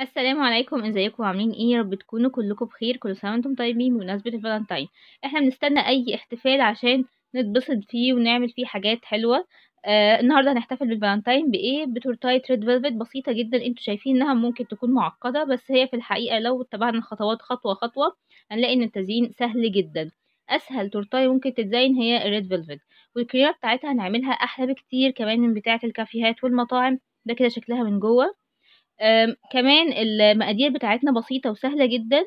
السلام عليكم ازيكم عاملين ايه يا رب تكونوا كلكم بخير كل سنه وانتم طيبين بمناسبه الفالنتاين احنا بنستنى اي احتفال عشان نتبسط فيه ونعمل فيه حاجات حلوه آه النهارده هنحتفل بالفالنتاين بايه بتورتايه ريد فيلفت بسيطه جدا انتوا شايفين انها ممكن تكون معقده بس هي في الحقيقه لو اتبعنا الخطوات خطوه خطوه هنلاقي ان التزيين سهل جدا اسهل تورتايه ممكن تتزين هي الريد فيلفت والكريمه بتاعتها هنعملها احلى بكتير كمان من بتاعه الكافيهات والمطاعم ده كده شكلها من جوه كمان المقادير بتاعتنا بسيطة وسهلة جدا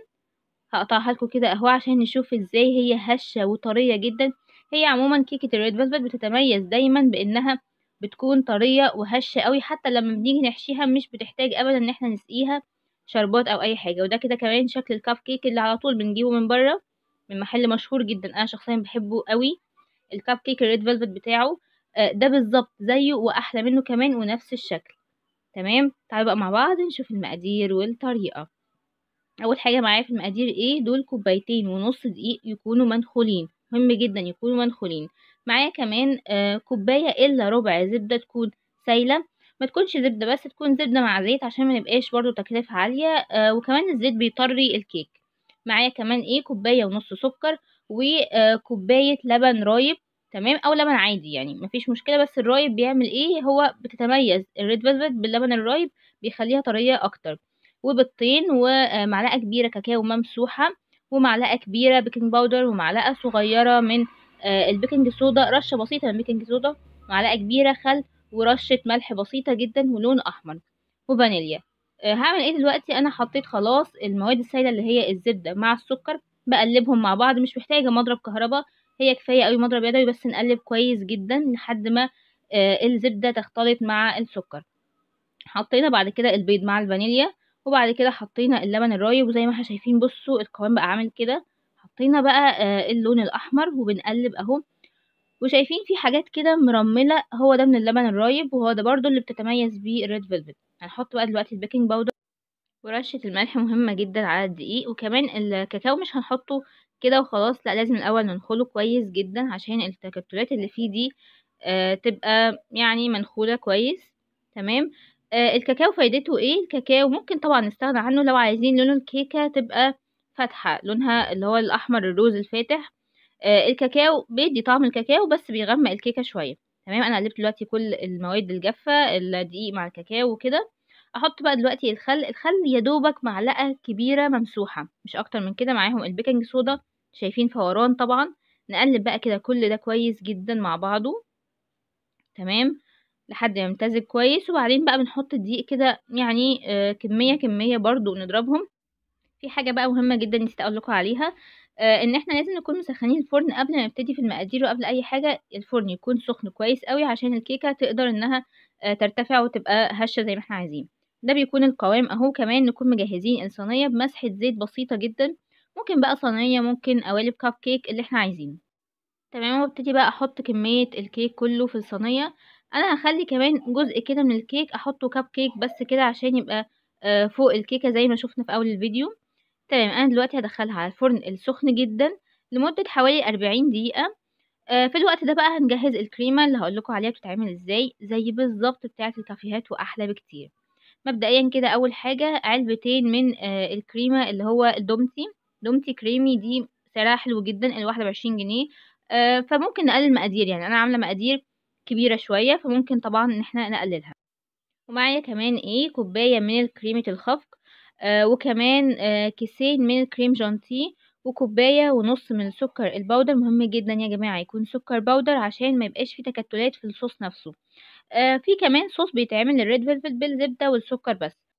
هقطعها لكم كده اهو عشان نشوف ازاي هي هشة وطرية جدا هي عموما كيكة الريد فيلفت بتتميز دايما بانها بتكون طرية وهشة قوي حتى لما بنيجي نحشيها مش بتحتاج ابدا ان احنا نسقيها شربات او اي حاجة وده كده كمان شكل الكب كيك اللي على طول بنجيبه من بره من محل مشهور جدا انا شخصيا بحبه قوي الكب كيك الريد فيلفت بتاعه أه، ده بالظبط زيه واحلى منه كمان ونفس الشكل تمام تعالوا بقى مع بعض نشوف المقادير والطريقة اول حاجة معايا في المقادير ايه دول كوبايتين ونص دقيق يكونوا منخولين مهم جدا يكونوا منخولين معايا كمان آه كوباية الا ربع زبدة تكون سايلة ما تكونش زبدة بس تكون زبدة مع زيت عشان ما نبقاش برضو تكلفة عالية آه وكمان الزيت بيطري الكيك معايا كمان ايه كوباية ونص سكر وكوباية آه، لبن رايب تمام او لبن عادي يعني مفيش مشكله بس الرايب بيعمل ايه هو بتتميز الريد فيلفت باللبن الرايب بيخليها طريه اكتر وبالطين ومعلقه كبيره كاكاو ممسوحه ومعلقه كبيره بيكنج باودر ومعلقه صغيره من آه، البيكنج صودا رشه بسيطه من البيكنج صودا معلقه كبيره خل ورشه ملح بسيطه جدا ولون احمر وفانيليا آه، هعمل ايه دلوقتي انا حطيت خلاص المواد السائله اللي هي الزبده مع السكر بقلبهم مع بعض مش محتاجه مضرب كهرباء هي كفاية أوي مضرب يدوي بس نقلب كويس جدا لحد ما آه، الزبدة تختلط مع السكر حطينا بعد كده البيض مع الفانيليا وبعد كده حطينا اللبن الرايب وزي ما احنا شايفين بصوا القوام بقى عامل كده حطينا بقى آه، اللون الأحمر وبنقلب اهو وشايفين في حاجات كده مرملة هو ده من اللبن الرايب وهو ده برضو اللي بتتميز بيه الريد فيلفت هنحط بقى دلوقتي البيكنج باودر ورشة الملح مهمة جدا على الدقيق وكمان الكاكاو مش هنحطه كده وخلاص لأ لازم الأول ننخله كويس جدًا عشان التكتلات اللي فيه دي تبقى يعني منخولة كويس، تمام؟ الكاكاو فايدته إيه؟ الكاكاو ممكن طبعًا نستغنى عنه لو عايزين لون الكيكة تبقى فاتحة، لونها اللي هو الأحمر الروز الفاتح، الكاكاو بيدّي طعم الكاكاو بس بيغمق الكيكة شوية، تمام؟ أنا قلبت دلوقتي كل المواد الجافة، الدقيق مع الكاكاو وكده، أحط بقى دلوقتي الخل، الخل يدوبك معلقة كبيرة ممسوحة مش أكتر من كده، معاهم البيكنج صودا شايفين فوران طبعا نقلب بقى كده كل ده كويس جدا مع بعضه تمام لحد ما يمتزج كويس وبعدين بقى بنحط الدقيق كده يعني آه كمية كمية برضو نضربهم في حاجة بقى مهمة جدا نسيت اقولكوا عليها آه ان احنا لازم نكون مسخنين الفرن قبل ما نبتدي في المقادير وقبل اي حاجة الفرن يكون سخن كويس قوي عشان الكيكة تقدر انها آه ترتفع وتبقى هشة زي ما احنا عايزين ده بيكون القوام اهو كمان نكون مجهزين الصينية بمسحة زيت بسيطة جدا ممكن بقى صينية ممكن قوالب كب كيك اللي احنا عايزينه تمام وابتدي بقى احط كمية الكيك كله في الصينية انا هخلي كمان جزء كده من الكيك احطه كب كيك بس كده عشان يبقى آه، فوق الكيكة زي ما شفنا في اول الفيديو تمام انا دلوقتي هدخلها على الفرن السخن جدا لمدة حوالي أربعين دقيقة آه، في الوقت ده بقى هنجهز الكريمة اللي هقولكوا عليها بتتعمل ازاي زي بالظبط بتاعة الكافيهات واحلى بكتير مبدئيا كده اول حاجة علبتين من آه، الكريمة اللي هو الدومتي دومتي كريمي دي سعرها حلو جدا الواحدة 21 جنيه آه، فممكن نقلل مقادير يعني انا عاملة مقادير كبيرة شوية فممكن طبعا ان احنا نقللها ومعايا كمان ايه كوباية من كريمة الخفق آه، وكمان آه، كيسين من كريم جانتيه وكوباية ونص من السكر البودر مهم جدا يا جماعة يكون سكر بودر عشان ما يبقاش فيه تكتلات في الصوص نفسه آه في كمان صوص بيتعمل الريد فيلفت بالزبدة والسكر بس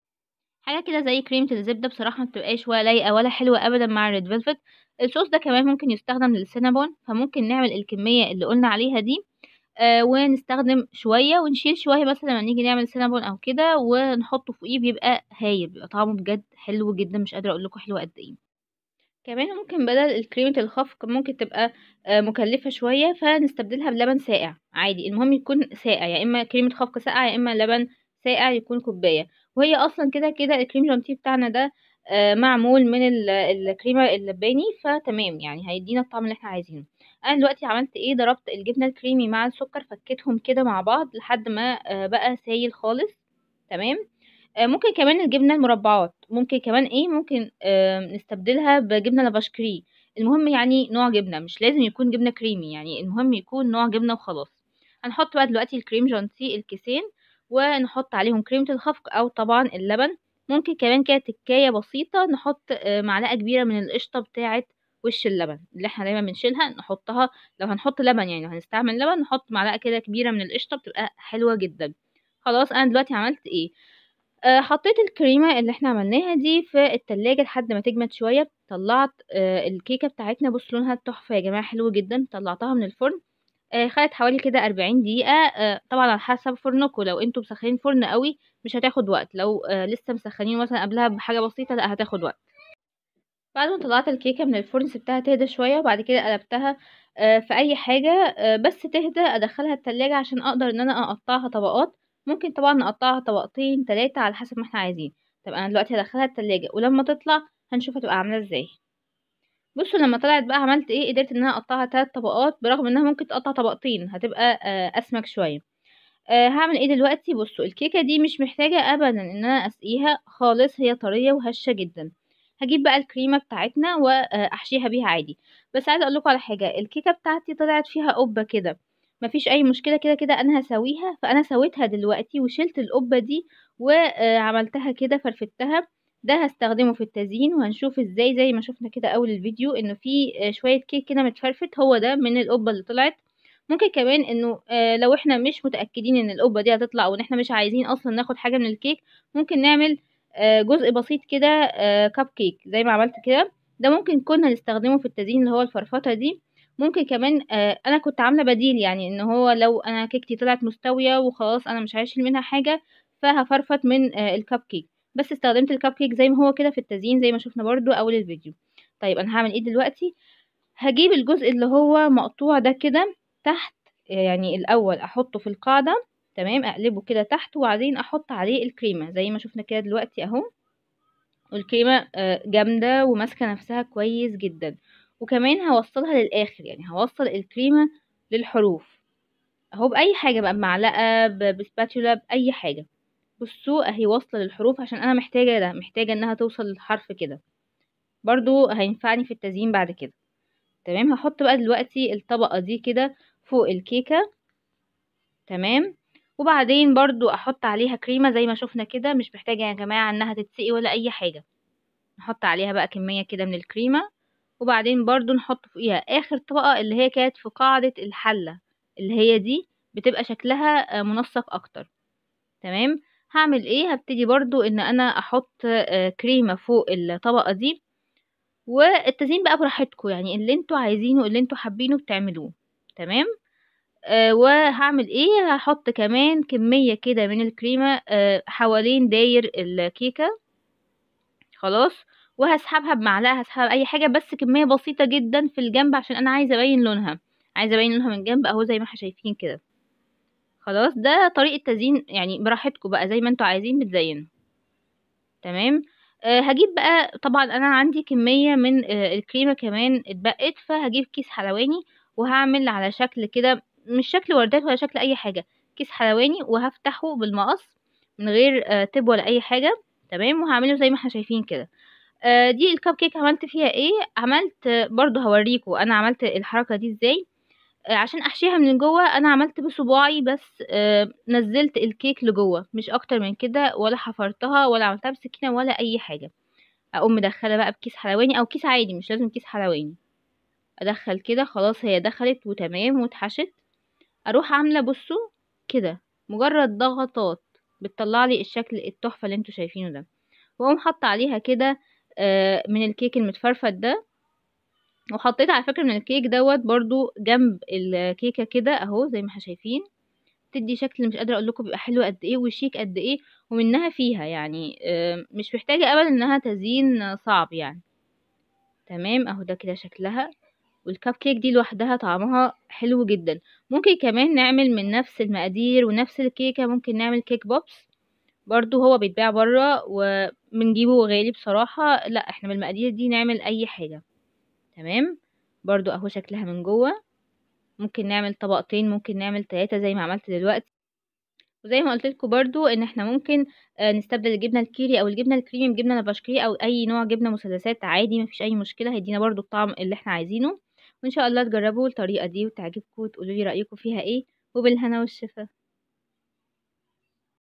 حاجة كده زي كريمة الزبدة بصراحة بتبقاش ولا لايقة ولا حلوة أبدا مع الريد فيلفت الصوص ده كمان ممكن يستخدم للسينابون فممكن نعمل الكمية اللي قلنا عليها دي آه ونستخدم شوية ونشيل شوية مثلا لما نيجي نعمل سينابون أو كده ونحطه فوقيه بيبقى هايل بيبقى طعمه بجد حلو جدا مش قادرة لكم حلو قد ايه كمان ممكن بدل كريمة الخفق ممكن تبقى آه مكلفة شوية فنستبدلها بلبن ساقع عادي المهم يكون ساقع يا يعني إما كريمة خفق ساقعة يا إما لبن ساقع يكون كوباية وهي اصلا كده كده الكريم جانتيه بتاعنا ده آه، معمول من الكريمه اللباني فتمام يعني هيدينا الطعم اللي احنا عايزينه انا دلوقتي عملت ايه ضربت الجبنه الكريمي مع السكر فكيتهم كده مع بعض لحد ما آه، بقى سايل خالص تمام آه، ممكن كمان الجبنه المربعات ممكن كمان ايه ممكن نستبدلها بجبنه لافاشكري المهم يعني نوع جبنه مش لازم يكون جبنه كريمي يعني المهم يكون نوع جبنه وخلاص هنحط بقى دلوقتي الكريم جانتيه الكيسين ونحط عليهم كريمة الخفق أو طبعا اللبن ممكن كمان كده تكاية بسيطة نحط آه، معلقة كبيرة من القشطة بتاعة وش اللبن اللي احنا دايما بنشيلها نحطها لو هنحط لبن يعني هنستعمل لبن نحط معلقة كده كبيرة من القشطة بتبقى حلوة جدا خلاص انا دلوقتي عملت ايه آه، حطيت الكريمة اللي احنا عملناها دي في التلاجة لحد ما تجمد شوية طلعت آه، الكيكة بتاعتنا بص لونها تحفة يا جماعة حلو جدا طلعتها من الفرن آه خدت حوالي كده أربعين دقيقة آه طبعا على حسب فرنكم لو انتوا مسخنين فرن قوي مش هتاخد وقت لو آه لسه مسخنين مثلا قبلها بحاجة بسيطة لا هتاخد وقت بعد ما طلعت الكيكة من الفرن سبتها تهدى شوية وبعد كده قلبتها آه، في أي حاجة آه، بس تهدى أدخلها التلاجة عشان أقدر إن أنا أقطعها طبقات ممكن طبعا نقطعها طبقتين تلاتة على حسب ما احنا عايزين طب أنا دلوقتي هدخلها التلاجة ولما تطلع هنشوف هتبقى عاملة ازاي بصوا لما طلعت بقى عملت ايه قدرت ان انا اقطعها تلات طبقات برغم انها ممكن تقطع طبقتين هتبقى آه اسمك شويه آه هعمل ايه دلوقتي بصوا الكيكه دي مش محتاجه ابدا ان انا اسقيها خالص هي طريه وهشه جدا هجيب بقى الكريمه بتاعتنا واحشيها آه، بيها عادي بس عايزه اقول لكم على حاجه الكيكه بتاعتي طلعت فيها قبه كده مفيش اي مشكله كده كده انا هسويها فانا سويتها دلوقتي وشلت القبه دي وعملتها آه، كده فرفتها ده هستخدمه في التزيين وهنشوف ازاي زي ما شفنا كده اول الفيديو انه في آه، شوية كيك كده متفرفت هو ده من القبة اللي طلعت ممكن كمان انه آه، لو احنا مش متأكدين ان القبة دي هتطلع وان احنا مش عايزين اصلا ناخد حاجة من الكيك ممكن نعمل آه، جزء بسيط كده كب كيك زي ما عملت كده ده ممكن كنا نستخدمه في التزيين اللي هو الفرفطة دي ممكن كمان انا كنت عامله بديل يعني ان هو لو انا كيكتي طلعت مستويه وخلاص انا مش هشيل منها حاجه فهفرفط من الكاب الكب كيك بس استخدمت الكب كيك زي ما هو كده في التزيين زي ما شفنا برضو اول الفيديو طيب انا هعمل ايه دلوقتي هجيب الجزء اللي هو مقطوع ده كده تحت يعني الاول احطه في القاعده تمام اقلبه كده تحت وبعدين احط عليه الكريمه زي ما شفنا كده دلوقتي اهو والكريمه آه، جامده وماسكه نفسها كويس جدا وكمان هوصلها للاخر يعني هوصل الكريمه للحروف اهو باي حاجه بقى بمعلقه بسباتولا باي حاجه بصوا اهي واصلة للحروف عشان انا محتاجة ده محتاجة انها توصل للحرف كده برضو هينفعني في التزيين بعد كده تمام هحط بقى دلوقتي الطبقة دي كده فوق الكيكة تمام وبعدين برضو احط عليها كريمة زي ما شفنا كده مش محتاجة يا جماعة انها تتسقي ولا اي حاجة نحط عليها بقى كمية كده من الكريمة وبعدين برضو نحط فوقيها اخر طبقة اللي هي كانت في قاعدة الحلة اللي هي دي بتبقى شكلها منسق اكتر تمام هعمل ايه هبتدي برضو ان انا احط كريمة آه، فوق الطبقة دي والتزيين بقى براحتكم يعني اللي انتوا عايزينه اللي انتوا حابينه بتعملوه تمام أه وهعمل ايه هحط كمان كمية كده من الكريمة أه حوالين داير الكيكة خلاص وهسحبها بمعلقة هسحب اي حاجة بس كمية بسيطة جدا في الجنب عشان انا عايزة ابين لونها عايزة ابين لونها من جنب اهو زي ما احنا شايفين كده خلاص ده طريقه تزيين يعني براحتكم بقى زي ما انتوا عايزين بتزينوا تمام أه هجيب بقى طبعا انا عندي كميه من أه الكريمه كمان اتبقت فهجيب كيس حلواني وهعمل على شكل كده مش شكل وردات ولا شكل اي حاجه كيس حلواني وهفتحه بالمقص من غير أه تب طيب ولا اي حاجه تمام وهعمله زي ما احنا شايفين كده آه، دي الكب كيك عملت فيها ايه عملت آه، برضو هوريكم انا عملت الحركه دي ازاي عشان احشيها من جوه انا عملت بصباعي بس آه، نزلت الكيك لجوه مش اكتر من كده ولا حفرتها ولا عملتها بسكينه ولا اي حاجه اقوم مدخله بقى بكيس حلواني او كيس عادي مش لازم كيس حلواني ادخل كده خلاص هي دخلت وتمام واتحشت اروح عامله بصوا كده مجرد ضغطات بتطلع لي الشكل التحفه اللي انتوا شايفينه ده واقوم حاطه عليها كده آه، من الكيك المتفرفد ده وحطيت على فكرة من الكيك دوت برضو جنب الكيكة كده اهو زي ما احنا شايفين بتدي شكل مش قادرة لكم بيبقى حلو قد ايه وشيك قد ايه ومنها فيها يعني مش محتاجة ابدا انها تزيين صعب يعني تمام اهو ده كده شكلها والكب كيك دي لوحدها طعمها حلو جدا ممكن كمان نعمل من نفس المقادير ونفس الكيكة ممكن نعمل كيك بوبس برضو هو بيتباع برا وبنجيبه غالي بصراحة لا احنا بالمقادير دي نعمل اي حاجة تمام برضو اهو شكلها من جوه ممكن نعمل طبقتين ممكن نعمل تلاتة زي ما عملت دلوقتي وزي ما قلت لكم برضو ان احنا ممكن آه، نستبدل الجبنه الكيري او الجبنه الكريمي بجبنه البشكري او اي نوع جبنه مثلثات عادي مفيش اي مشكله هيدينا برضو الطعم اللي احنا عايزينه وان شاء الله تجربوا الطريقه دي وتعجبكم وتقولوا لي رايكم فيها ايه وبالهنا والشفا